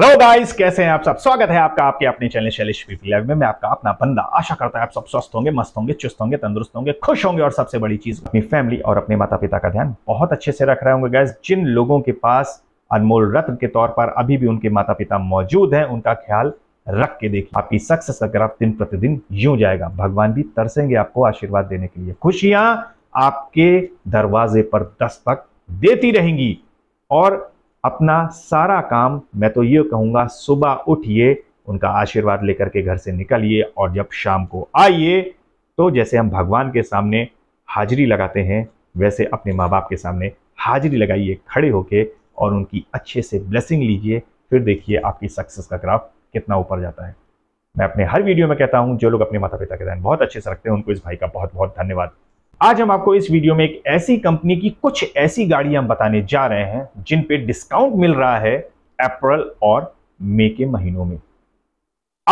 hello guys कैसे हैं आप सब स्वागत है आपका आपके अपने चैनल शैलेश पीपी लाइव में मैं आपका अपना बंदा आशा करता है आप सब स्वस्थ होंगे मस्त होंगे चुस्त होंगे तंदुरुस्त होंगे खुश होंगे और सबसे बड़ी चीज अपनी फैमिली और अपने माता पिता का ध्यान बहुत अच्छे से रख रहे होंगे गाइस जिन लोगों के पास अनमोल रत्न के तौर पर अभी भी उनके माता पिता मौजूद हैं उनका ख्याल रख के देखिए आपकी सक्सेस अगर आप दिन प्रतिदिन यूं जाएगा भगवान भी तरसेंगे आपको आशीर्वाद देने के लिए खुशियां आपके दरवाजे पर दस्तक देती रहेंगी और अपना सारा काम मैं तो ये कहूँगा सुबह उठिए उनका आशीर्वाद लेकर के घर से निकलिए और जब शाम को आइए तो जैसे हम भगवान के सामने हाजिरी लगाते हैं वैसे अपने माँ बाप के सामने हाजिरी लगाइए खड़े होके और उनकी अच्छे से ब्लेसिंग लीजिए फिर देखिए आपकी सक्सेस का ग्राफ कितना ऊपर जाता है मैं अपने हर वीडियो में कहता हूँ जो लोग अपने माता पिता के ध्यान बहुत अच्छे से रखते हैं उनको इस भाई का बहुत बहुत धन्यवाद आज हम आपको इस वीडियो में एक ऐसी कंपनी की कुछ ऐसी गाड़ियां बताने जा रहे हैं जिन पे डिस्काउंट मिल रहा है अप्रैल और मई के महीनों में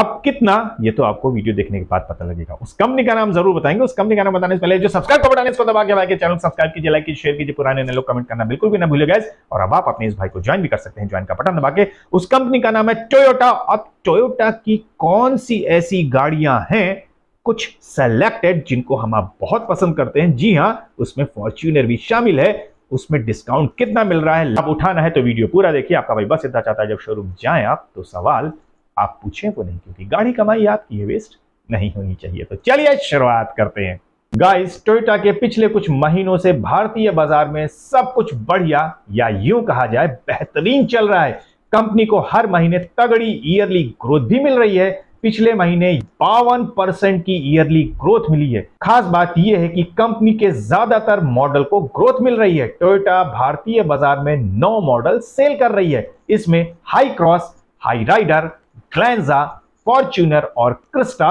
अब कितना ये तो आपको वीडियो देखने के बाद पता लगेगा उस कंपनी का नाम जरूर बताएंगे उस कंपनी का नाम बताने से पहले जो सब्सक्राइब का बटन इसको दबा के भाई चैनल सब्सक्राइब कीजिए लाइक कीजिए शेयर कीजिए पुराने नए लोग कमेंट करना बिल्कुल भी ना गए और अब आप अपने इस भाई को ज्वाइन भी कर सकते हैं ज्वाइन का बटन दबा के उस कंपनी का नाम है टोयोटा अब टोयोटा की कौन सी ऐसी गाड़ियां हैं कुछ सेलेक्टेड जिनको हम आप बहुत पसंद करते हैं जी हाँ उसमें फॉर्च्यूनर भी शामिल है उसमें डिस्काउंट कितना मिल रहा है लाभ उठाना है तो वीडियो पूरा देखिए आपका भाई बस इतना चाहता है जब शोरूम जाए आप तो सवाल आप पूछें वो नहीं क्योंकि गाड़ी कमाई आपकी ये वेस्ट नहीं होनी चाहिए तो चलिए शुरुआत करते हैं गाइस टोयोटा के पिछले कुछ महीनों से भारतीय बाजार में सब कुछ बढ़िया या यूं कहा जाए बेहतरीन चल रहा है कंपनी को हर महीने तगड़ी ईयरली ग्रोथ भी मिल रही है पिछले महीने बावन परसेंट की ईयरली ग्रोथ मिली है खास बात यह है कि कंपनी के ज्यादातर मॉडल को ग्रोथ मिल रही है टोयोटा भारतीय बाजार में नौ मॉडल सेल कर रही है इसमें Hycross Hyryder Glanza Fortuner और क्रिस्टा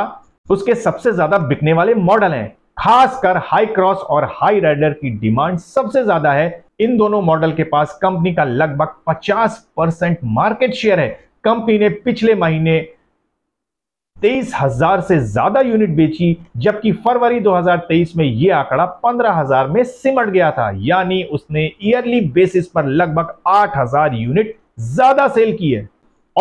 उसके सबसे ज्यादा बिकने वाले मॉडल हैं खासकर हाई क्रॉस और हाई राइडर की डिमांड सबसे ज्यादा है इन दोनों मॉडल के पास कंपनी का लगभग 50 परसेंट मार्केट शेयर है कंपनी ने पिछले महीने तेईस हजार से ज्यादा यूनिट बेची जबकि फरवरी 2023 में यह आंकड़ा 15000 में सिमट गया था यानी उसने ईयरली बेसिस पर लगभग 8000 यूनिट ज्यादा सेल की है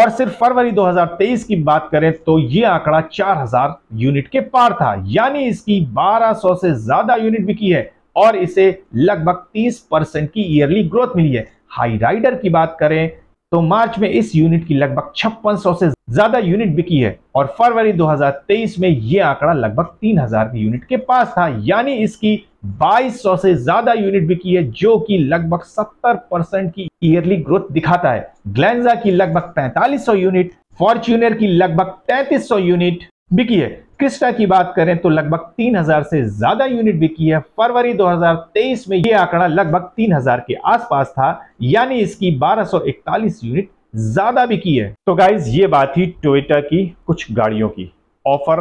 और सिर्फ फरवरी 2023 की बात करें तो यह आंकड़ा 4000 यूनिट के पार था यानी इसकी 1200 से ज्यादा यूनिट बिकी है और इसे लगभग 30 परसेंट की ईयरली ग्रोथ मिली है हाई राइडर की बात करें तो मार्च में इस यूनिट की लगभग छप्पन से ज्यादा यूनिट बिकी है और फरवरी 2023 में यह आंकड़ा लगभग 3000 की यूनिट के पास था यानी इसकी 2200 से ज्यादा यूनिट बिकी है जो कि लगभग 70 परसेंट की ईयरली ग्रोथ दिखाता है ग्लैंजा की लगभग 4500 यूनिट फॉर्च्यूनर की लगभग 3300 यूनिट बिकी है क्रिस्टा की बात करें तो लगभग 3000 से ज्यादा यूनिट बिकी है फरवरी 2023 में यह आंकड़ा लगभग 3000 के आसपास था यानी इसकी 1241 यूनिट ज़्यादा भी की है तो गाइज ये बात ही टोयटा की कुछ गाड़ियों की ऑफर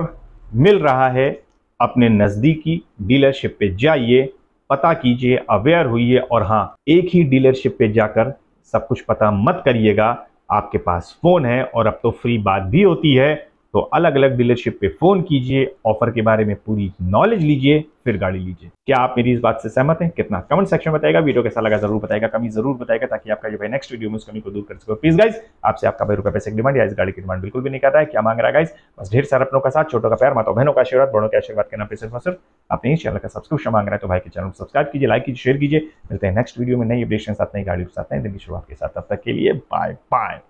मिल रहा है अपने नज़दीकी डीलरशिप पे जाइए पता कीजिए अवेयर हुई और हाँ एक ही डीलरशिप पे जाकर सब कुछ पता मत करिएगा आपके पास फ़ोन है और अब तो फ्री बात भी होती है तो अलग अलग डीलरशिप पे फोन कीजिए ऑफर के बारे में पूरी नॉलेज लीजिए फिर गाड़ी लीजिए क्या आप मेरी इस बात से सहमत हैं कितना कमेंट सेक्शन में बताएगा वीडियो कैसा लगा जरूर बताएगा कमी जरूर बताएगा ताकि आपका जो है नेक्स्ट वीडियो में उस कमी को दूर कर सको प्लीज गाइज आपसे आपका भाई रुपये पैसे डिमांड या इस गाड़ी की डिमांड बिल्कुल भी नहीं करता है क्या मांग रहा है गाइज बस ढेर सारे अपनों का साथ छोटों का प्यार माता बहनों का आशीर्वाद बड़ों के आशीर्वाद के नाम पे सिर्फ सिर्फ अपने ही चैनल का सब्सक्रिप्शन मांग रहा है तो भाई के चैनल को सब्सक्राइब कीजिए लाइक कीजिए शेयर कीजिए मिलते हैं नेक्स्ट वीडियो में नई अपडेशन साथ नई गाड़ी के साथ नई दिन की शुरुआत के साथ तब तक के लिए बाय बाय